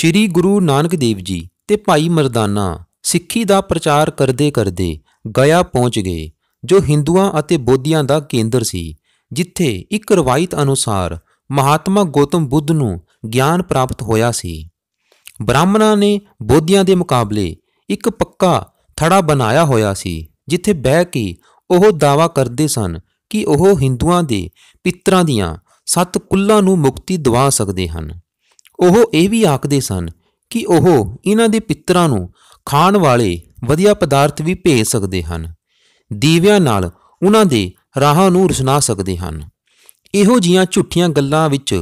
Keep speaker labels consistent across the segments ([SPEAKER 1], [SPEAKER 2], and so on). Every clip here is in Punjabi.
[SPEAKER 1] ਸ਼੍ਰੀ ਗੁਰੂ ਨਾਨਕ ਦੇਵ ਜੀ ਤੇ ਭਾਈ ਮਰਦਾਨਾ ਸਿੱਖੀ ਦਾ ਪ੍ਰਚਾਰ ਕਰਦੇ ਕਰਦੇ ਗਿਆ ਪਹੁੰਚ ਗਏ ਜੋ ਹਿੰਦੂਆਂ ਅਤੇ ਬੋਧੀਆਂ ਦਾ ਕੇਂਦਰ ਸੀ ਜਿੱਥੇ ਇੱਕ ਰਵਾਇਤ ਅਨੁਸਾਰ ਮਹਾਤਮਾ ਗੌਤਮ ਬੁੱਧ ਨੂੰ ਗਿਆਨ ਪ੍ਰਾਪਤ ਹੋਇਆ ਸੀ ਬ੍ਰਾਹਮਣਾਂ ਨੇ ਬੋਧੀਆਂ ਦੇ ਮੁਕਾਬਲੇ ਇੱਕ ਪੱਕਾ ਥੜਾ ਬਣਾਇਆ ਹੋਇਆ ਸੀ ਜਿੱਥੇ ਬਹਿ ਕੇ ਉਹ ਦਾਵਾ ਕਰਦੇ ਸਨ ਕਿ ਉਹ ਹਿੰਦੂਆਂ ਦੇ ਪਿਤਰਾਂ ਦੀਆਂ ਸਤ ਕੁੱਲਾਂ ਨੂੰ ਮੁਕਤੀ ਦਿਵਾ ਸਕਦੇ ਹਨ ਉਹ ਇਹ ਵੀ ਆਖਦੇ ਸਨ ਕਿ ਉਹ ਇਹਨਾਂ ਦੇ ਪਿੱਤਰਾਂ ਨੂੰ ਖਾਣ ਵਾਲੇ ਵਧੀਆ ਪਦਾਰਥ ਵੀ ਭੇਜ ਸਕਦੇ ਹਨ ਦੀਵਿਆਂ ਨਾਲ ਉਹਨਾਂ ਦੇ ਰਾਹਾਂ ਨੂੰ ਰਸਨਾ ਸਕਦੇ ਹਨ ਇਹੋ ਜੀਆਂ ਝੁੱਠੀਆਂ ਗੱਲਾਂ ਵਿੱਚ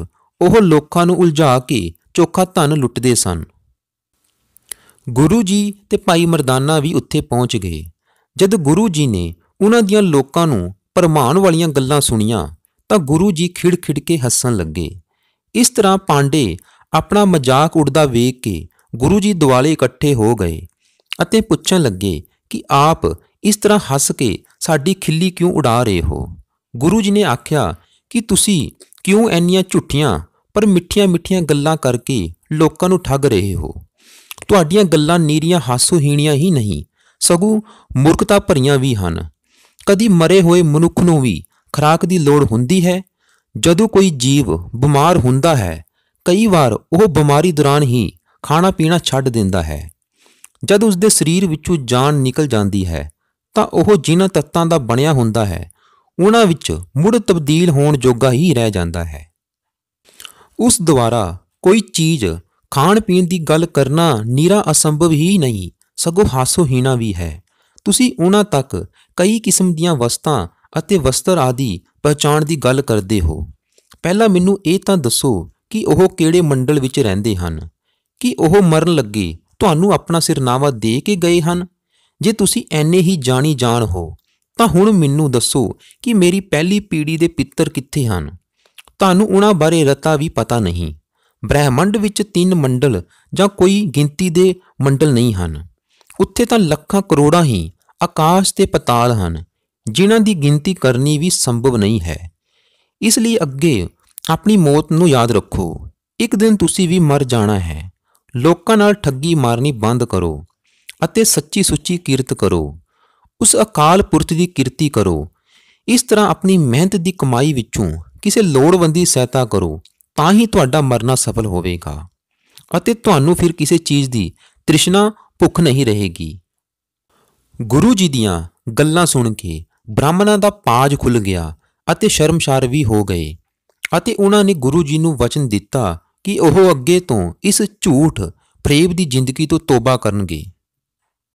[SPEAKER 1] ਉਹ ਲੋਕਾਂ ਨੂੰ ਉਲਝਾ ਕੇ ਚੋਖਾ ਧਨ ਲੁੱਟਦੇ ਸਨ ਗੁਰੂ ਜੀ ਤੇ ਭਾਈ ਮਰਦਾਨਾ ਵੀ ਉੱਥੇ ਪਹੁੰਚ ਗਏ ਜਦ ਗੁਰੂ ਜੀ ਨੇ ਉਹਨਾਂ ਦੀਆਂ ਲੋਕਾਂ ਨੂੰ ਪਰਮਾਨ ਵਾਲੀਆਂ ਗੱਲਾਂ ਸੁਣੀਆਂ ਤਾਂ ਗੁਰੂ ਜੀ ਖਿੜਖਿੜ ਕੇ ਹੱਸਣ ਲੱਗੇ ਇਸ ਤਰ੍ਹਾਂ ਪਾਂਡੇ ਆਪਣਾ ਮਜ਼ਾਕ ਉਡਦਾ ਵੇਖ ਕੇ ਗੁਰੂ ਜੀ ਦਿਵਾਲੇ ਇਕੱਠੇ ਹੋ ਗਏ ਅਤੇ ਪੁੱਛਣ ਲੱਗੇ ਕਿ ਆਪ ਇਸ ਤਰ੍ਹਾਂ ਹੱਸ ਕੇ ਸਾਡੀ ਖਿੱਲੀ ਕਿਉਂ ਉਡਾ ਰਹੇ ਹੋ ਗੁਰੂ ਜੀ ਨੇ ਆਖਿਆ ਕਿ ਤੁਸੀਂ ਕਿਉਂ ਐਨੀਆਂ ਝੁੱਠੀਆਂ ਪਰ ਮਿੱਠੀਆਂ-ਮਿੱਠੀਆਂ ਗੱਲਾਂ ਕਰਕੇ ਲੋਕਾਂ ਨੂੰ ਠੱਗ ਰਹੇ ਹੋ ਤੁਹਾਡੀਆਂ ਗੱਲਾਂ ਨੀਰੀਆਂ ਹਾਸੋਹੀਣੀਆਂ ਹੀ ਨਹੀਂ ਸਗੋਂ ਮੂਰਖਤਾ ਭਰੀਆਂ ਵੀ ਹਨ ਕਦੀ ਮਰੇ ਹੋਏ ਮਨੁੱਖ ਨੂੰ ਵੀ ਖਰਾਕ ਦੀ ਲੋੜ ਹੁੰਦੀ ਹੈ ਜਦੋਂ ਕੋਈ ਜੀਵ ਬਿਮਾਰ ਹੁੰਦਾ ਹੈ ਕਈ ਵਾਰ ਉਹ ਬਿਮਾਰੀ ਦੌਰਾਨ ਹੀ ਖਾਣਾ ਪੀਣਾ ਛੱਡ ਦਿੰਦਾ ਹੈ ਜਦ ਉਸ ਦੇ ਸਰੀਰ ਵਿੱਚੋਂ ਜਾਨ ਨਿਕਲ ਜਾਂਦੀ ਹੈ ਤਾਂ ਉਹ ਜਿਨ੍ਹਾਂ ਤੱਤਾਂ ਦਾ ਬਣਿਆ ਹੁੰਦਾ ਹੈ ਉਹਨਾਂ ਵਿੱਚ ਮੁੜ ਤਬਦੀਲ ਹੋਣ ਜੋਗਾ ਹੀ ਰਹਿ ਜਾਂਦਾ ਹੈ ਉਸ ਦੁਆਰਾ ਕੋਈ ਚੀਜ਼ ਖਾਣ ਪੀਣ ਦੀ ਗੱਲ ਕਰਨਾ ਨੀਰਾ ਅਸੰਭਵ ਹੀ ਨਹੀਂ ਸਗੋਂ ਹਾਸੋਹੀਣਾ ਵੀ ਹੈ ਤੁਸੀਂ ਉਹਨਾਂ ਤੱਕ ਕਈ ਕਿਸਮ ਦੀਆਂ ਵਸਤਾਂ ਅਤੇ ਵਸਤਰ ਆਦਿ ਪਛਾਣ ਦੀ ਗੱਲ ਕਰਦੇ ਹੋ ਪਹਿਲਾਂ ਮੈਨੂੰ ਇਹ ਤਾਂ ਦੱਸੋ ਕਿ ਉਹ ਕਿਹੜੇ ਮੰਡਲ ਵਿੱਚ ਰਹਿੰਦੇ ਹਨ ਕਿ ਉਹ ਮਰਨ ਲੱਗੇ ਤੁਹਾਨੂੰ ਆਪਣਾ ਸਿਰਨਾਵਾ ਦੇ ਕੇ ਗਏ ਹਨ ਜੇ ਤੁਸੀਂ ਐਨੇ ਹੀ ਜਾਣੀ ਜਾਣ ਹੋ ਤਾਂ ਹੁਣ ਮੈਨੂੰ ਦੱਸੋ ਕਿ ਮੇਰੀ ਪਹਿਲੀ ਪੀੜ੍ਹੀ ਦੇ ਪਿੱਤਰ ਕਿੱਥੇ ਹਨ ਤੁਹਾਨੂੰ ਉਹਨਾਂ ਬਾਰੇ ਰਤਾ ਵੀ ਪਤਾ ਨਹੀਂ ਬ੍ਰਹਿਮੰਡ ਵਿੱਚ ਤਿੰਨ ਮੰਡਲ ਜਾਂ ਕੋਈ ਗਿਣਤੀ ਦੇ ਮੰਡਲ ਨਹੀਂ ਹਨ ਉੱਥੇ ਤਾਂ ਲੱਖਾਂ ਕਰੋੜਾਂ ਹੀ ਆਕਾਸ਼ ਤੇ ਪਤਾਲ ਹਨ ਜਿਨ੍ਹਾਂ ਦੀ ਗਿਣਤੀ ਕਰਨੀ ਵੀ ਸੰਭਵ ਨਹੀਂ ਹੈ ਇਸ ਲਈ ਅੱਗੇ ਆਪਣੀ ਮੌਤ ਨੂੰ ਯਾਦ ਰੱਖੋ ਇੱਕ ਦਿਨ ਤੁਸੀਂ ਵੀ ਮਰ ਜਾਣਾ ਹੈ ਲੋਕਾਂ ਨਾਲ ਠੱਗੀ ਮਾਰਨੀ ਬੰਦ ਕਰੋ ਅਤੇ ਸੱਚੀ ਸੁੱਚੀ ਕੀਰਤ ਕਰੋ ਉਸ ਅਕਾਲ ਪੁਰਖ ਦੀ ਕੀਰਤੀ ਕਰੋ ਇਸ ਤਰ੍ਹਾਂ ਆਪਣੀ ਮਿਹਨਤ ਦੀ ਕਮਾਈ ਵਿੱਚੋਂ ਕਿਸੇ ਲੋੜਵੰਦੀ ਸਹਾਇਤਾ ਕਰੋ ਤਾਂ ਹੀ ਤੁਹਾਡਾ ਮਰਨਾ ਸਫਲ ਹੋਵੇਗਾ ਅਤੇ ਤੁਹਾਨੂੰ ਫਿਰ ਕਿਸੇ ਚੀਜ਼ ਦੀ ਤ੍ਰਿਸ਼ਨਾ ਭੁੱਖ ਨਹੀਂ ਰਹੇਗੀ ਗੁਰੂ ਜੀ ਦੀਆਂ ਗੱਲਾਂ ਸੁਣ ਕੇ ਬ੍ਰਾਹਮਣਾਂ ਦਾ ਪਾਜ ਖੁੱਲ ਗਿਆ ਅਤੇ ਸ਼ਰਮਸ਼ਾਰ ਵੀ ਹੋ ਗਏ ਅਤੇ ਉਹਨਾਂ ਨੇ ਗੁਰੂ ਜੀ ਨੂੰ ਵਚਨ ਦਿੱਤਾ ਕਿ ਉਹ ਅੱਗੇ ਤੋਂ ਇਸ ਝੂਠ ਫਰੇਬ ਦੀ ਜ਼ਿੰਦਗੀ ਤੋਂ ਤੋਬਾ ਕਰਨਗੇ